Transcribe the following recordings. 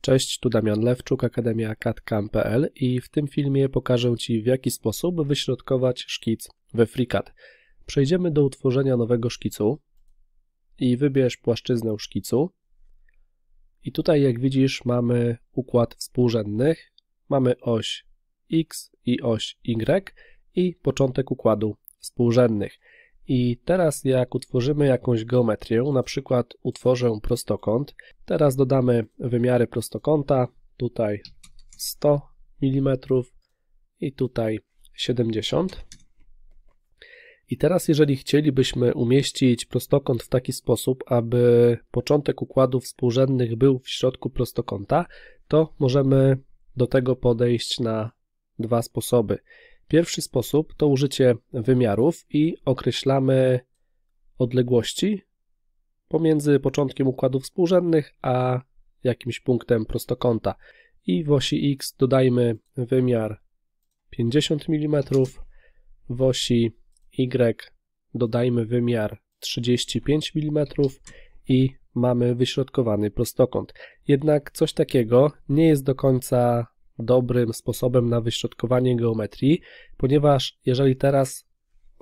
Cześć, tu Damian Lewczuk, Akademia CAD.com.pl i w tym filmie pokażę Ci w jaki sposób wyśrodkować szkic we FreeCAD. Przejdziemy do utworzenia nowego szkicu i wybierz płaszczyznę szkicu. I tutaj jak widzisz mamy układ współrzędnych, mamy oś X i oś Y i początek układu współrzędnych. I teraz jak utworzymy jakąś geometrię, na przykład utworzę prostokąt, teraz dodamy wymiary prostokąta, tutaj 100 mm i tutaj 70. I teraz jeżeli chcielibyśmy umieścić prostokąt w taki sposób, aby początek układów współrzędnych był w środku prostokąta, to możemy do tego podejść na dwa sposoby. Pierwszy sposób to użycie wymiarów i określamy odległości pomiędzy początkiem układów współrzędnych a jakimś punktem prostokąta. I w osi x dodajmy wymiar 50 mm, w osi y dodajmy wymiar 35 mm i mamy wyśrodkowany prostokąt. Jednak coś takiego nie jest do końca dobrym sposobem na wyśrodkowanie geometrii, ponieważ jeżeli teraz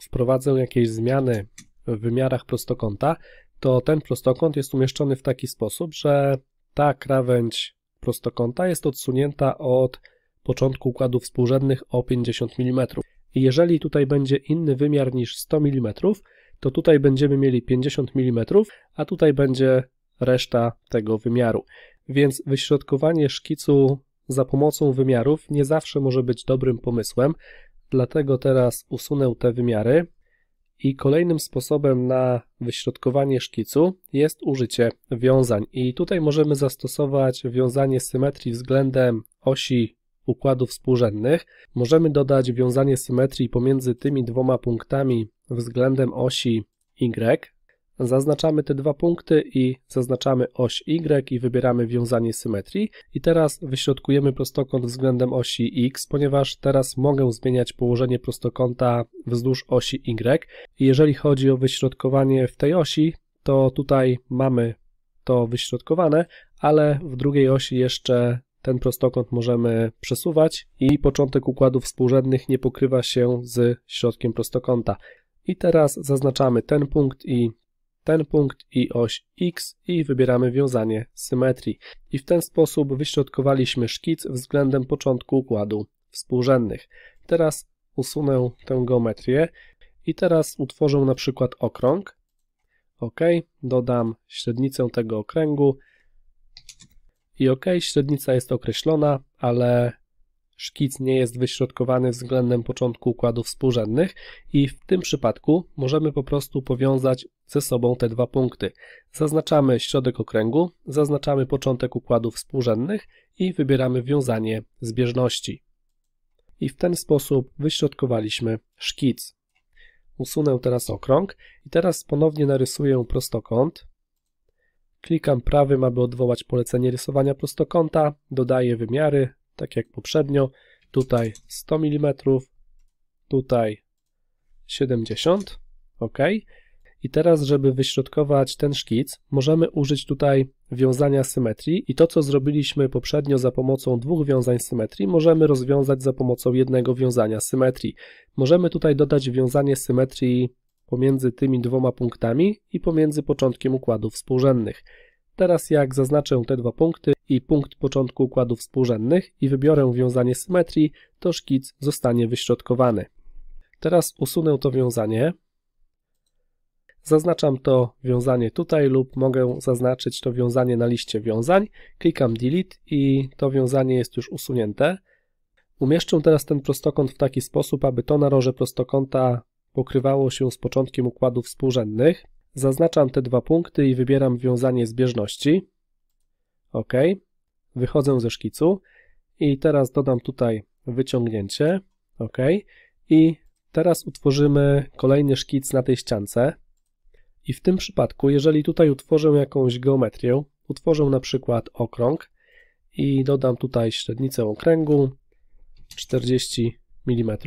wprowadzę jakieś zmiany w wymiarach prostokąta, to ten prostokąt jest umieszczony w taki sposób, że ta krawędź prostokąta jest odsunięta od początku układów współrzędnych o 50 mm. I jeżeli tutaj będzie inny wymiar niż 100 mm, to tutaj będziemy mieli 50 mm, a tutaj będzie reszta tego wymiaru. Więc wyśrodkowanie szkicu za pomocą wymiarów nie zawsze może być dobrym pomysłem, dlatego teraz usunę te wymiary i kolejnym sposobem na wyśrodkowanie szkicu jest użycie wiązań. I tutaj możemy zastosować wiązanie symetrii względem osi układów współrzędnych. Możemy dodać wiązanie symetrii pomiędzy tymi dwoma punktami względem osi y, Zaznaczamy te dwa punkty i zaznaczamy oś Y i wybieramy wiązanie symetrii. I teraz wyśrodkujemy prostokąt względem osi X, ponieważ teraz mogę zmieniać położenie prostokąta wzdłuż osi Y. I jeżeli chodzi o wyśrodkowanie w tej osi, to tutaj mamy to wyśrodkowane, ale w drugiej osi jeszcze ten prostokąt możemy przesuwać i początek układów współrzędnych nie pokrywa się z środkiem prostokąta. I teraz zaznaczamy ten punkt i ten punkt i oś X i wybieramy wiązanie symetrii. I w ten sposób wyśrodkowaliśmy szkic względem początku układu współrzędnych. Teraz usunę tę geometrię i teraz utworzę na przykład okrąg. OK, dodam średnicę tego okręgu i OK, średnica jest określona, ale szkic nie jest wyśrodkowany względem początku układów współrzędnych i w tym przypadku możemy po prostu powiązać ze sobą te dwa punkty. Zaznaczamy środek okręgu, zaznaczamy początek układów współrzędnych i wybieramy wiązanie zbieżności. I w ten sposób wyśrodkowaliśmy szkic. Usunę teraz okrąg i teraz ponownie narysuję prostokąt. Klikam prawym, aby odwołać polecenie rysowania prostokąta, dodaję wymiary, tak jak poprzednio. Tutaj 100 mm, tutaj 70 ok. I teraz, żeby wyśrodkować ten szkic, możemy użyć tutaj wiązania symetrii i to, co zrobiliśmy poprzednio za pomocą dwóch wiązań symetrii, możemy rozwiązać za pomocą jednego wiązania symetrii. Możemy tutaj dodać wiązanie symetrii pomiędzy tymi dwoma punktami i pomiędzy początkiem układów współrzędnych. Teraz jak zaznaczę te dwa punkty, i punkt początku układów współrzędnych i wybiorę wiązanie symetrii, to szkic zostanie wyśrodkowany. Teraz usunę to wiązanie. Zaznaczam to wiązanie tutaj lub mogę zaznaczyć to wiązanie na liście wiązań. Klikam delete i to wiązanie jest już usunięte. Umieszczę teraz ten prostokąt w taki sposób, aby to naroże prostokąta pokrywało się z początkiem układów współrzędnych. Zaznaczam te dwa punkty i wybieram wiązanie zbieżności. OK. Wychodzę ze szkicu i teraz dodam tutaj wyciągnięcie. OK. I teraz utworzymy kolejny szkic na tej ściance. I w tym przypadku, jeżeli tutaj utworzę jakąś geometrię, utworzę na przykład okrąg i dodam tutaj średnicę okręgu 40 mm.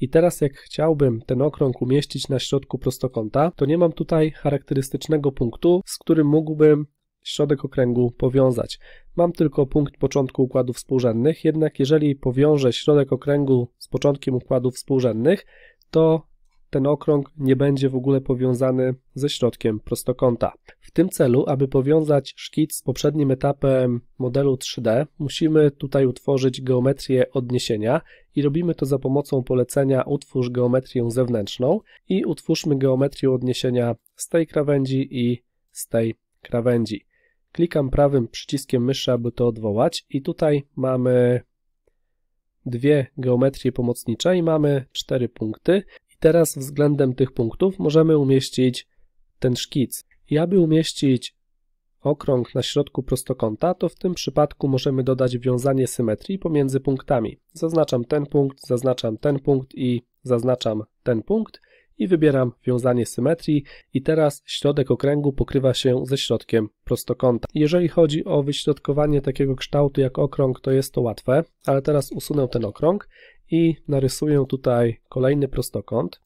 I teraz jak chciałbym ten okrąg umieścić na środku prostokąta, to nie mam tutaj charakterystycznego punktu, z którym mógłbym środek okręgu powiązać. Mam tylko punkt początku układów współrzędnych, jednak jeżeli powiążę środek okręgu z początkiem układów współrzędnych, to ten okrąg nie będzie w ogóle powiązany ze środkiem prostokąta. W tym celu, aby powiązać szkic z poprzednim etapem modelu 3D, musimy tutaj utworzyć geometrię odniesienia i robimy to za pomocą polecenia utwórz geometrię zewnętrzną i utwórzmy geometrię odniesienia z tej krawędzi i z tej krawędzi. Klikam prawym przyciskiem myszy, aby to odwołać i tutaj mamy dwie geometrie pomocnicze i mamy cztery punkty. I teraz względem tych punktów możemy umieścić ten szkic. I aby umieścić okrąg na środku prostokąta, to w tym przypadku możemy dodać wiązanie symetrii pomiędzy punktami. Zaznaczam ten punkt, zaznaczam ten punkt i zaznaczam ten punkt i wybieram wiązanie symetrii i teraz środek okręgu pokrywa się ze środkiem prostokąta. Jeżeli chodzi o wyśrodkowanie takiego kształtu jak okrąg, to jest to łatwe, ale teraz usunę ten okrąg i narysuję tutaj kolejny prostokąt.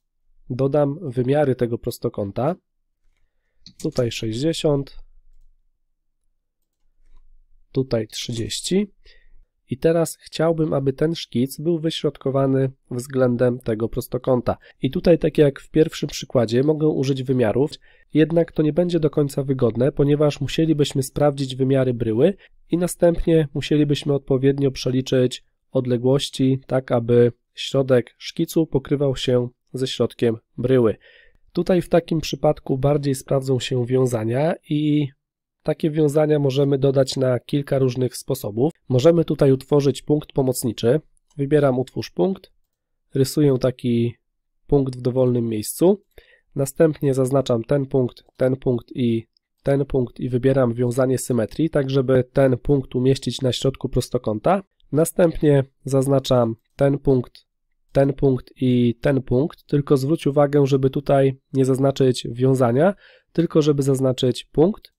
Dodam wymiary tego prostokąta. Tutaj 60, tutaj 30 i teraz chciałbym, aby ten szkic był wyśrodkowany względem tego prostokąta. I tutaj, tak jak w pierwszym przykładzie, mogę użyć wymiarów, jednak to nie będzie do końca wygodne, ponieważ musielibyśmy sprawdzić wymiary bryły i następnie musielibyśmy odpowiednio przeliczyć odległości, tak aby środek szkicu pokrywał się ze środkiem bryły. Tutaj w takim przypadku bardziej sprawdzą się wiązania i takie wiązania możemy dodać na kilka różnych sposobów. Możemy tutaj utworzyć punkt pomocniczy. Wybieram utwórz punkt, rysuję taki punkt w dowolnym miejscu. Następnie zaznaczam ten punkt, ten punkt i ten punkt i wybieram wiązanie symetrii, tak żeby ten punkt umieścić na środku prostokąta. Następnie zaznaczam ten punkt, ten punkt i ten punkt, tylko zwróć uwagę, żeby tutaj nie zaznaczyć wiązania, tylko żeby zaznaczyć punkt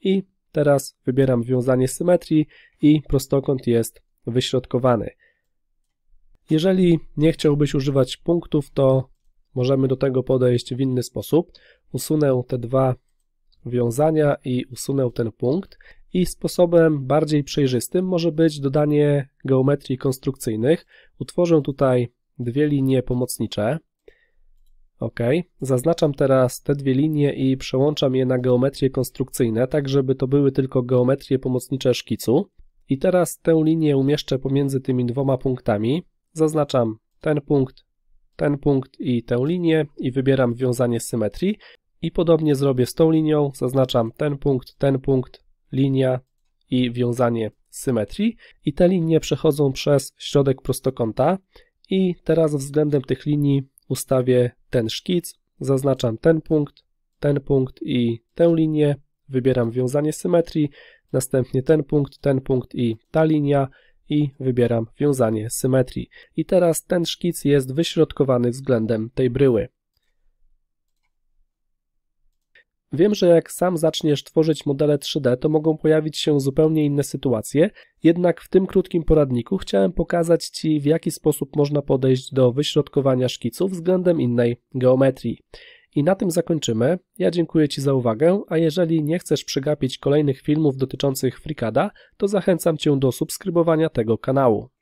i teraz wybieram wiązanie symetrii i prostokąt jest wyśrodkowany. Jeżeli nie chciałbyś używać punktów, to możemy do tego podejść w inny sposób. Usunę te dwa wiązania i usunę ten punkt i sposobem bardziej przejrzystym może być dodanie geometrii konstrukcyjnych. Utworzę tutaj dwie linie pomocnicze. OK. Zaznaczam teraz te dwie linie i przełączam je na geometrie konstrukcyjne, tak żeby to były tylko geometrie pomocnicze szkicu. I teraz tę linię umieszczę pomiędzy tymi dwoma punktami. Zaznaczam ten punkt, ten punkt i tę linię i wybieram wiązanie symetrii. I podobnie zrobię z tą linią, zaznaczam ten punkt, ten punkt, linia i wiązanie symetrii. I te linie przechodzą przez środek prostokąta. I teraz względem tych linii ustawię ten szkic, zaznaczam ten punkt, ten punkt i tę linię, wybieram wiązanie symetrii, następnie ten punkt, ten punkt i ta linia i wybieram wiązanie symetrii. I teraz ten szkic jest wyśrodkowany względem tej bryły. Wiem, że jak sam zaczniesz tworzyć modele 3D, to mogą pojawić się zupełnie inne sytuacje, jednak w tym krótkim poradniku chciałem pokazać Ci, w jaki sposób można podejść do wyśrodkowania szkiców względem innej geometrii. I na tym zakończymy. Ja dziękuję Ci za uwagę, a jeżeli nie chcesz przegapić kolejnych filmów dotyczących FreeCADa, to zachęcam Cię do subskrybowania tego kanału.